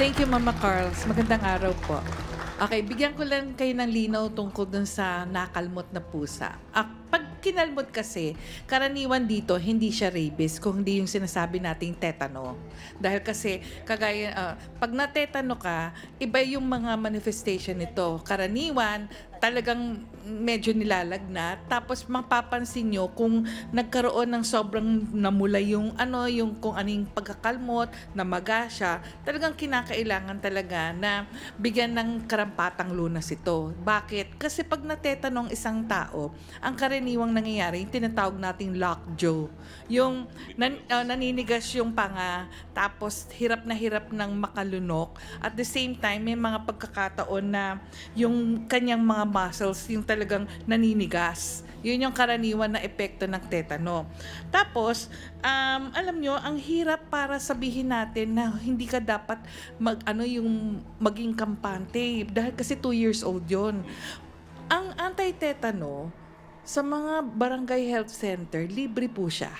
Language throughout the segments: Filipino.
Thank you, Mama Carls. Magandang araw po. Okay, bigyan ko lang kayo ng linaw tungkol dun sa nakalmot na pusa. Ah, pag kinalmot kasi, karaniwan dito, hindi siya rabies, kung hindi yung sinasabi nating tetano. Dahil kasi, kagaya, uh, pag natetano ka, iba yung mga manifestation nito. Karaniwan, talagang medyo nilalagnat tapos mapapansin nyo kung nagkaroon ng sobrang namula yung ano yung kung aning pagkakalmot namaga siya talagang kinakailangan talaga na bigyan ng karampatang lunas ito bakit kasi pag natetanong isang tao ang karaniwang nangyayari yung tinatawag nating lockjaw yung nan, uh, naninigas yung panga tapos hirap na hirap ng makalunok at the same time may mga pagkakataon na yung kanyang mga muscles yung talagang naninigas. Yun yung karaniwan na epekto ng tetano. Tapos, um, alam nyo, ang hirap para sabihin natin na hindi ka dapat mag, ano, yung maging kampante. Dahil kasi 2 years old yon Ang anti-tetano, sa mga barangay health center, libre po siya.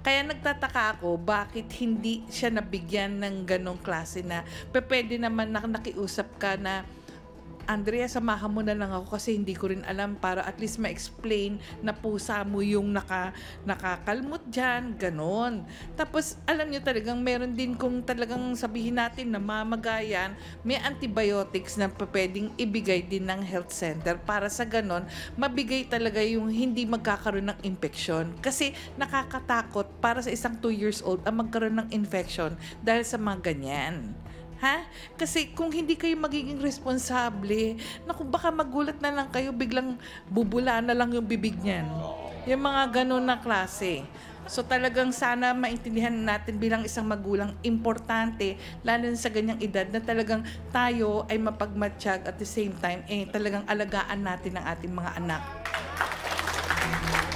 Kaya nagtataka ako bakit hindi siya nabigyan ng ganong klase na pwede naman na nakiusap ka na Andrea, samahan mo na lang ako kasi hindi ko rin alam para at least ma-explain na pusa mo yung naka, nakakalmot dyan, ganon. Tapos, alam nyo talagang meron din kung talagang sabihin natin na mamagayan, may antibiotics na pwedeng ibigay din ng health center para sa ganon, mabigay talaga yung hindi magkakaroon ng infection. Kasi nakakatakot para sa isang 2 years old ang magkaroon ng infection dahil sa mga ganyan. Ha? Kasi kung hindi kayo magiging responsable, naku, baka magulat na lang kayo, biglang bubula na lang yung bibig niyan. Yung mga ganun na klase. So talagang sana maintindihan natin bilang isang magulang, importante, lalo sa ganyang edad, na talagang tayo ay mapagmatsyag at the same time, eh, talagang alagaan natin ang ating mga anak.